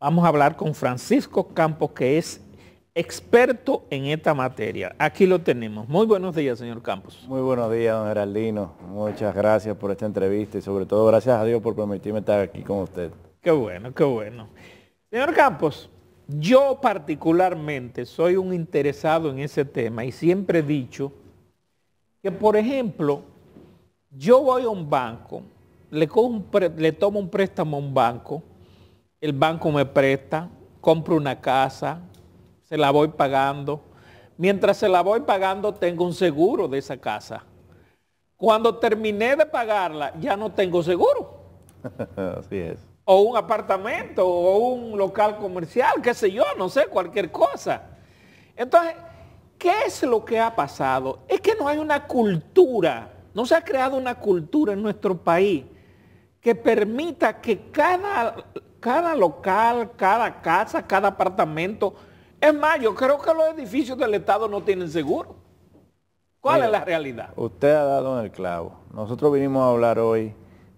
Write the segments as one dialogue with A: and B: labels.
A: Vamos a hablar con Francisco Campos, que es experto en esta materia. Aquí lo tenemos. Muy buenos días, señor Campos.
B: Muy buenos días, don Geraldino. Muchas gracias por esta entrevista y sobre todo gracias a Dios por permitirme estar aquí con usted. Qué bueno, qué bueno.
A: Señor Campos, yo particularmente soy un interesado en ese tema y siempre he dicho que, por ejemplo, yo voy a un banco, le, le tomo un préstamo a un banco, el banco me presta, compro una casa, se la voy pagando. Mientras se la voy pagando, tengo un seguro de esa casa. Cuando terminé de pagarla, ya no tengo seguro.
B: Así es.
A: O un apartamento, o un local comercial, qué sé yo, no sé, cualquier cosa. Entonces, ¿qué es lo que ha pasado? Es que no hay una cultura, no se ha creado una cultura en nuestro país que permita que cada cada local, cada casa, cada apartamento. Es más, yo creo que los edificios del Estado no tienen seguro. ¿Cuál es la realidad?
B: Usted ha dado en el clavo. Nosotros vinimos a hablar hoy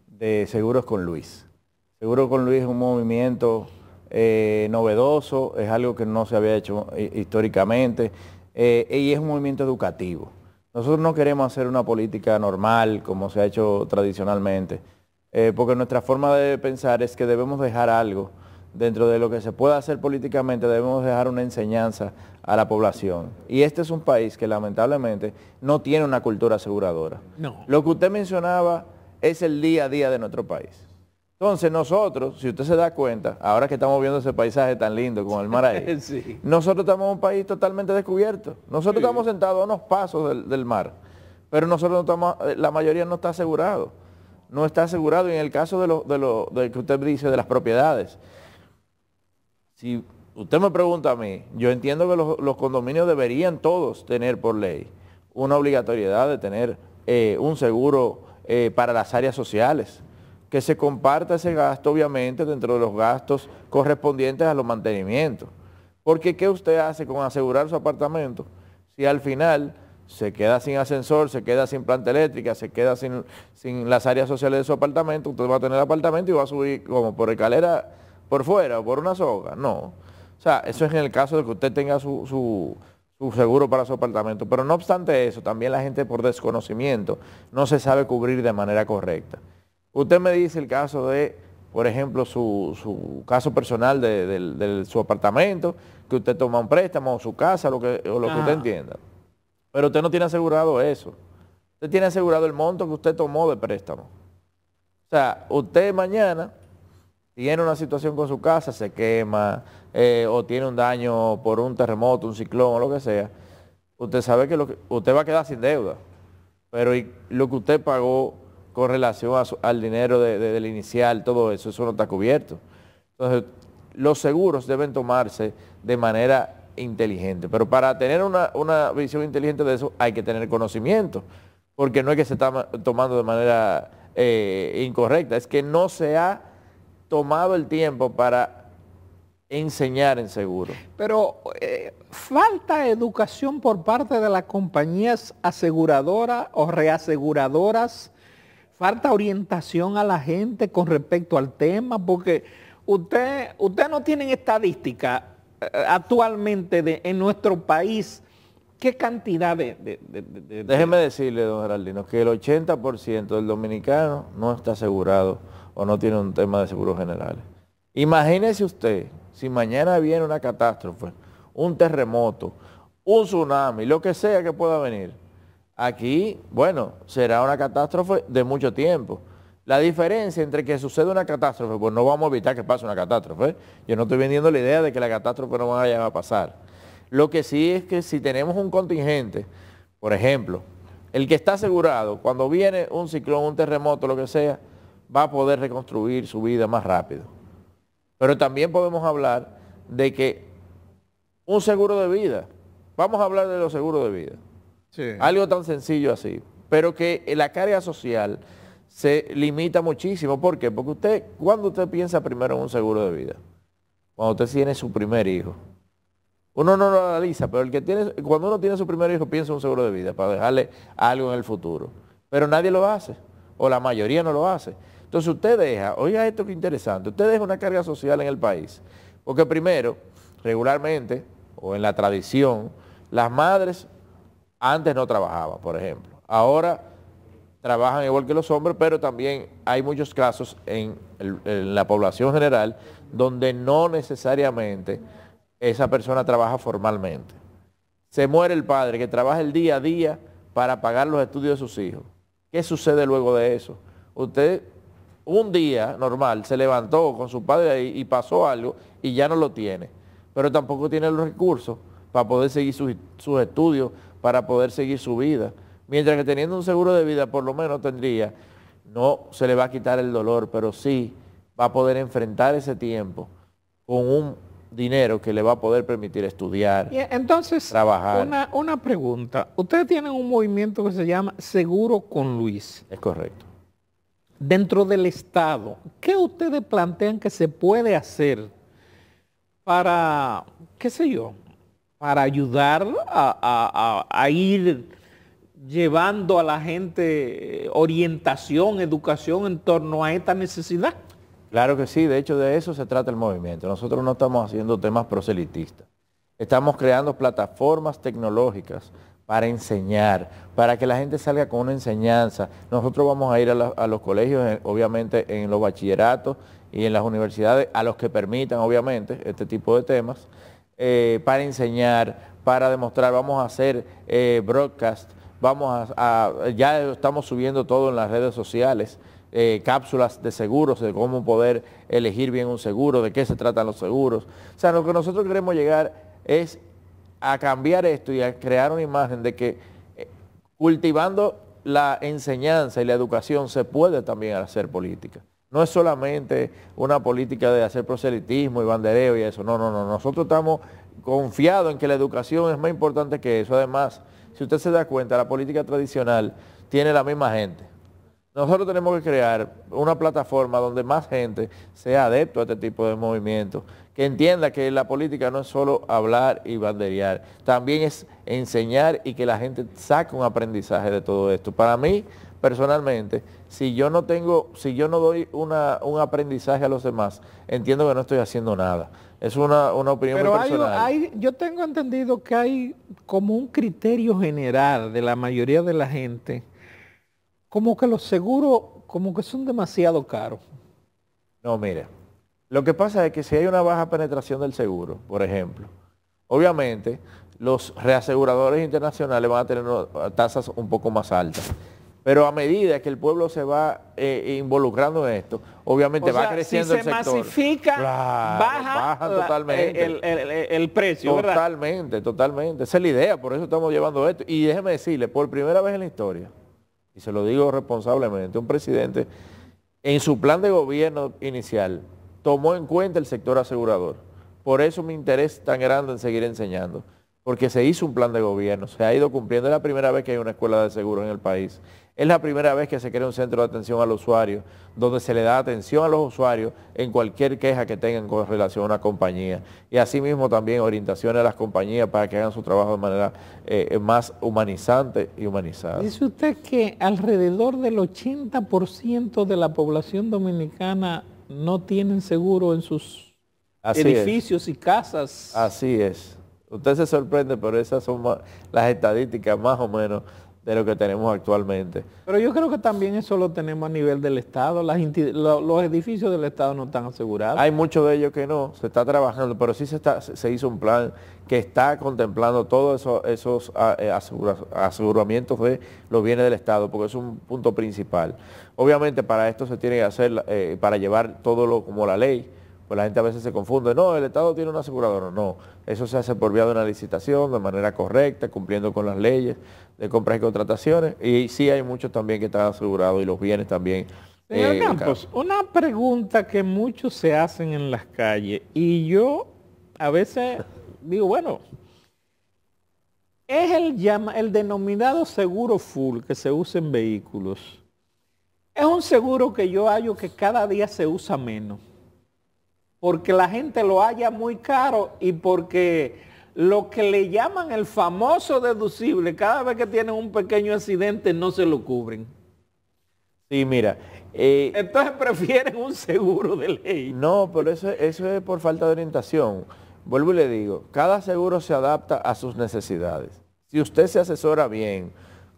B: de Seguros con Luis. Seguros con Luis es un movimiento eh, novedoso, es algo que no se había hecho históricamente eh, y es un movimiento educativo. Nosotros no queremos hacer una política normal como se ha hecho tradicionalmente eh, porque nuestra forma de pensar es que debemos dejar algo. Dentro de lo que se pueda hacer políticamente debemos dejar una enseñanza a la población. Y este es un país que lamentablemente no tiene una cultura aseguradora. Lo que usted mencionaba es el día a día de nuestro país. Entonces nosotros, si usted se da cuenta, ahora que estamos viendo ese paisaje tan lindo como el mar ahí, nosotros estamos en un país totalmente descubierto. Nosotros estamos sentados a unos pasos del, mar, pero nosotros eh, la mayoría no está asegurado no está asegurado. en el caso de lo, de que usted dice de las propiedades, si usted me pregunta a mí, yo entiendo que los, condominios deberían todos tener por ley una obligatoriedad de tener eh, un seguro eh, para las áreas sociales, que se comparta ese gasto obviamente dentro de los gastos correspondientes a los mantenimientos. Porque ¿qué usted hace con asegurar su apartamento si al final se queda sin ascensor, se queda sin planta eléctrica, se queda sin, sin las áreas sociales de su apartamento, usted va a tener el apartamento y va a subir como por escalera por fuera o por una soga. No. O sea, eso es en el caso de que usted tenga su, seguro para su apartamento. Pero no obstante eso, también la gente por desconocimiento no se sabe cubrir de manera correcta. Usted me dice el caso de por ejemplo, su, caso personal de, su apartamento, que usted toma un préstamo, o su casa, lo que, o lo que usted entienda. Pero usted no tiene asegurado eso. Usted tiene asegurado el monto que usted tomó de préstamo. O sea, usted mañana tiene una situación con su casa, se quema, eh, o tiene un daño por un terremoto, un ciclón, o lo que sea. Usted sabe que, lo usted va a quedar sin deuda. Pero lo que usted pagó con relación al dinero del inicial, todo eso, eso no está cubierto. Entonces, los seguros deben tomarse de manera inteligente. Pero para tener una, una visión inteligente de eso hay que tener conocimiento, porque no es que se está tomando de manera eh, incorrecta, es que no se ha tomado el tiempo para enseñar en seguro.
A: Pero eh, falta educación por parte de las compañías aseguradoras o reaseguradoras, falta orientación a la gente con respecto al tema, porque usted, usted no tienen estadística eh, actualmente en nuestro país, ¿qué cantidad de, Déjeme
B: decirle, don Geraldino, que el 80% del dominicano no está asegurado o no tiene un tema de seguros generales. Imagínese usted, si mañana viene una catástrofe, un terremoto, un tsunami, lo que sea que pueda venir, aquí, bueno, será una catástrofe de mucho tiempo. La diferencia entre que suceda una catástrofe, pues no vamos a evitar que pase una catástrofe. ¿eh? Yo no estoy vendiendo la idea de que la catástrofe no vaya a pasar. Lo que sí es que si tenemos un contingente, por ejemplo, el que está asegurado, cuando viene un ciclón, un terremoto, lo que sea, va a poder reconstruir su vida más rápido. Pero también podemos hablar de que un seguro de vida, vamos a hablar de los seguros de vida, algo tan sencillo así, pero que la carga social se limita muchísimo. ¿Por qué? Porque usted, cuando usted piensa primero en un seguro de vida, cuando usted tiene su primer hijo, uno no lo analiza, pero el que tiene, cuando uno tiene su primer hijo piensa en un seguro de vida para dejarle algo en el futuro. Pero nadie lo hace, o la mayoría no lo hace. Entonces usted deja, oiga esto que interesante, usted deja una carga social en el país. Porque primero, regularmente, o en la tradición, las madres antes no trabajaban, por ejemplo. Ahora trabajan igual que los hombres, pero también hay muchos casos en, la población general donde no necesariamente esa persona trabaja formalmente. Se muere el padre que trabaja el día a día para pagar los estudios de sus hijos. ¿Qué sucede luego de eso? Usted un día normal se levantó con su padre y, y pasó algo y ya no lo tiene, pero tampoco tiene los recursos para poder seguir sus estudios, para poder seguir su vida. Mientras que teniendo un seguro de vida por lo menos tendría, no se le va a quitar el dolor, pero sí va a poder enfrentar ese tiempo con un dinero que le va a poder permitir estudiar, y entonces, trabajar.
A: Una, pregunta. Ustedes tienen un movimiento que se llama Seguro con Luis. Es correcto. Dentro del Estado, ¿qué ustedes plantean que se puede hacer para, qué sé yo, para ayudar a ir llevando a la gente eh, orientación,
B: educación en torno a esta necesidad. Claro que sí, de hecho de eso se trata el movimiento. Nosotros no estamos haciendo temas proselitistas. Estamos creando plataformas tecnológicas para enseñar, para que la gente salga con una enseñanza. Nosotros vamos a ir a, los colegios, obviamente en los bachilleratos y en las universidades, a los que permitan, obviamente, este tipo de temas, eh, para enseñar, para demostrar, vamos a hacer eh, broadcast vamos a, ya estamos subiendo todo en las redes sociales, eh, cápsulas de seguros, de cómo poder elegir bien un seguro, de qué se tratan los seguros. O sea, lo que nosotros queremos llegar es a cambiar esto y a crear una imagen de que eh, cultivando la enseñanza y la educación se puede también hacer política. No es solamente una política de hacer proselitismo y bandereo y eso. No, no, no. Nosotros estamos confiados en que la educación es más importante que eso. Además, si usted se da cuenta, la política tradicional tiene la misma gente. Nosotros tenemos que crear una plataforma donde más gente sea adepto a este tipo de movimientos, que entienda que la política no es solo hablar y banderear, también es enseñar y que la gente saque un aprendizaje de todo esto. Para mí, personalmente, si yo no tengo, si yo no doy un aprendizaje a los demás, entiendo que no estoy haciendo nada. Es una, opinión personal.
A: yo tengo entendido que hay como un criterio general de la mayoría de la gente, como que los seguros, como que son demasiado caros.
B: No, mira, lo que pasa es que si hay una baja penetración del seguro, por ejemplo, obviamente los reaseguradores internacionales van a tener tasas un poco más altas. Pero a medida que el pueblo se va eh, involucrando en esto, obviamente va creciendo el sector. se masifica,
A: baja,
B: totalmente. El, precio, Totalmente, totalmente. Esa es la idea, por eso estamos llevando esto. Y déjeme decirle, por primera vez en la historia, y se lo digo responsablemente, un presidente en su plan de gobierno inicial tomó en cuenta el sector asegurador. Por eso mi interés tan grande en seguir enseñando, porque se hizo un plan de gobierno, se ha ido cumpliendo, es la primera vez que hay una escuela de seguros en el país. Es la primera vez que se crea un centro de atención al usuario, donde se le da atención a los usuarios en cualquier queja que tengan con relación a una compañía. Y asimismo también orientaciones a las compañías para que hagan su trabajo de manera eh, más humanizante y humanizada. Dice
A: usted que alrededor del 80% de la población dominicana no tienen seguro en sus
B: edificios
A: y casas.
B: Así es. Usted se sorprende, pero esas son las estadísticas más o menos de lo que tenemos actualmente.
A: Pero yo creo que también eso lo tenemos a nivel del Estado, los edificios del Estado no están asegurados. Hay
B: muchos de ellos que no, se está trabajando, pero sí se, hizo un plan que está contemplando todos esos ah, eh, aseguramientos de los bienes del Estado, porque es un punto principal. Obviamente para esto se tiene que hacer, eh, para llevar todo lo como la ley, pues la gente a veces se confunde, no, el Estado tiene un asegurador. no, eso se hace por vía de una licitación, de manera correcta, cumpliendo con las leyes de compras y contrataciones, y sí hay muchos también que están asegurados y los bienes también. Señor eh, Campos, una pregunta que muchos se hacen en las calles, y
A: yo a veces digo, bueno, es el, el denominado seguro full que se usa en vehículos. Es un seguro que yo hallo que cada día se usa menos porque la gente lo haya muy caro y porque lo que le llaman el famoso deducible, cada vez que tienen un pequeño accidente no se lo cubren. Sí, mira.
B: Eh, Entonces prefieren un seguro de ley. No, pero eso, eso es por falta de orientación. Vuelvo y le digo, cada seguro se adapta a sus necesidades. Si usted se asesora bien,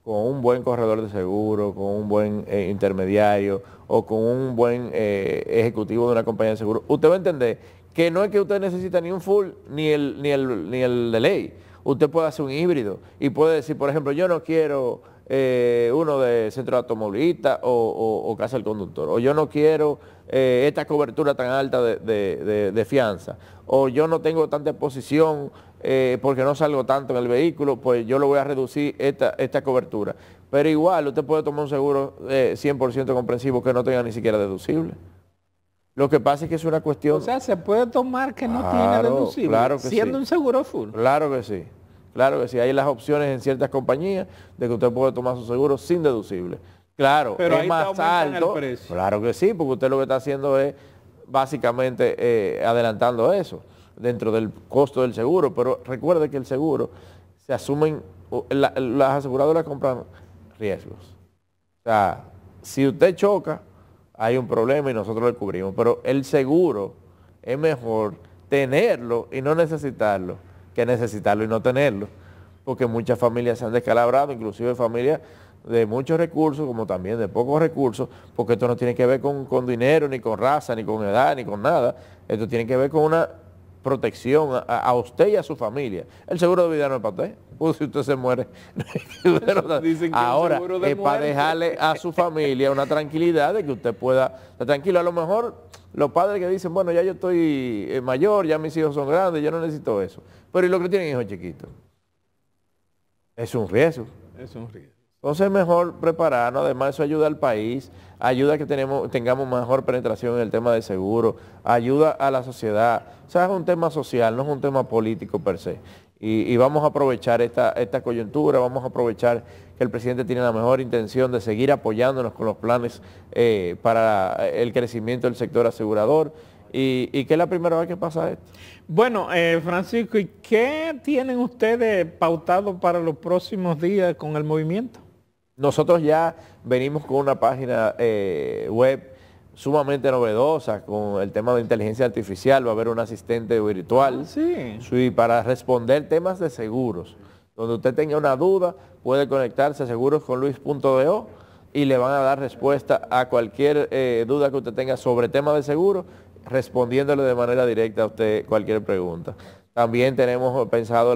B: con un buen corredor de seguro, con un buen eh, intermediario o con un buen eh, ejecutivo de una compañía de seguro, usted va a entender que no es que usted necesita ni un full ni el, ni el, ni el de ley. Usted puede hacer un híbrido y puede decir, por ejemplo, yo no quiero eh, uno de centro de automovilista o, casa del conductor, o yo no quiero esta cobertura tan alta de, de fianza, o yo no tengo tanta exposición eh, porque no salgo tanto en el vehículo, pues yo lo voy a reducir esta, cobertura. Pero igual usted puede tomar un seguro 100% eh, comprensivo que no tenga ni siquiera deducible. Lo que pasa es que es una cuestión... O sea, se puede tomar que
A: no tenga deducible, siendo un
B: seguro full. Claro que sí. Claro que sí. Hay las opciones en ciertas compañías de que usted puede tomar su seguro sin deducible. Claro, Pero es más alto. Claro que sí, porque usted lo que está haciendo es básicamente eh, adelantando eso dentro del costo del seguro, pero recuerde que el seguro se asumen, las aseguradoras compran riesgos. O sea, si usted choca, hay un problema y nosotros lo cubrimos, pero el seguro es mejor tenerlo y no necesitarlo que necesitarlo y no tenerlo, porque muchas familias se han descalabrado, inclusive familias de muchos recursos como también de pocos recursos, porque esto no tiene que ver con, con dinero, ni con raza, ni con edad, ni con nada, esto tiene que ver con una protección a, usted y a su familia. El seguro de vida no es para usted. Pues si usted se muere. Ahora, es para dejarle a su familia una tranquilidad de que usted pueda tranquilo. A lo mejor los padres que dicen, bueno, ya yo estoy eh, mayor, ya mis hijos son grandes, yo no necesito eso. Pero ¿y lo que tienen hijos chiquitos? Es un riesgo.
A: Es un riesgo.
B: Entonces es mejor prepararnos, además eso ayuda al país, ayuda a que tenemos, tengamos mejor penetración en el tema de seguro, ayuda a la sociedad. O sea, es un tema social, no es un tema político per se. Y, vamos a aprovechar esta, coyuntura, vamos a aprovechar que el presidente tiene la mejor intención de seguir apoyándonos con los planes eh, para el crecimiento del sector asegurador. Y, ¿Y, qué es la primera vez que pasa esto?
A: Bueno, eh, Francisco, ¿y qué tienen ustedes pautado para los próximos días con el movimiento?
B: Nosotros ya venimos con una página eh, web sumamente novedosa con el tema de inteligencia artificial, va a haber un asistente virtual ah, sí. para responder temas de seguros. Donde usted tenga una duda, puede conectarse a segurosconluis.do y le van a dar respuesta a cualquier eh, duda que usted tenga sobre temas de seguros respondiéndole de manera directa a usted cualquier pregunta. También tenemos pensado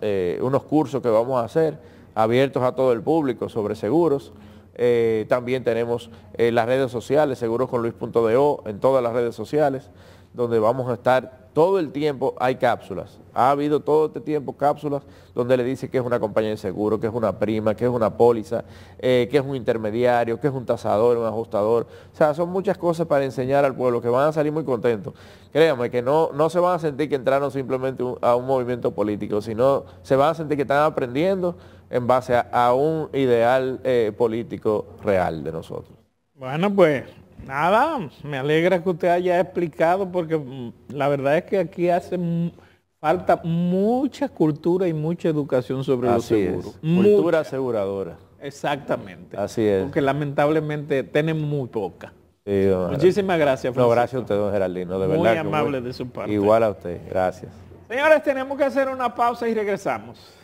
B: eh, unos cursos que vamos a hacer abiertos a todo el público sobre seguros. Eh, también tenemos eh, las redes sociales, segurosconluis.do, en todas las redes sociales, donde vamos a estar todo el tiempo, hay cápsulas. Ha habido todo este tiempo cápsulas donde le dice que es una compañía de seguro, que es una prima, que es una póliza, eh, que es un intermediario, que es un tasador, un ajustador. O sea, son muchas cosas para enseñar al pueblo que van a salir muy contentos. Créanme que no, no se van a sentir que entraron simplemente a un movimiento político, sino se van a sentir que están aprendiendo en base a, un ideal eh, político real de nosotros.
A: Bueno, pues nada, me alegra que usted haya explicado porque mm, la verdad es que aquí hace falta mucha cultura y mucha educación sobre Así los Cultura aseguradora. Exactamente. Así es. Porque lamentablemente tienen muy
B: poca. Muchísimas gracias, No, gracias a usted, don Geraldino, de verdad. Muy amable de su parte. Igual a usted, gracias.
A: Señores, tenemos que hacer una pausa y regresamos.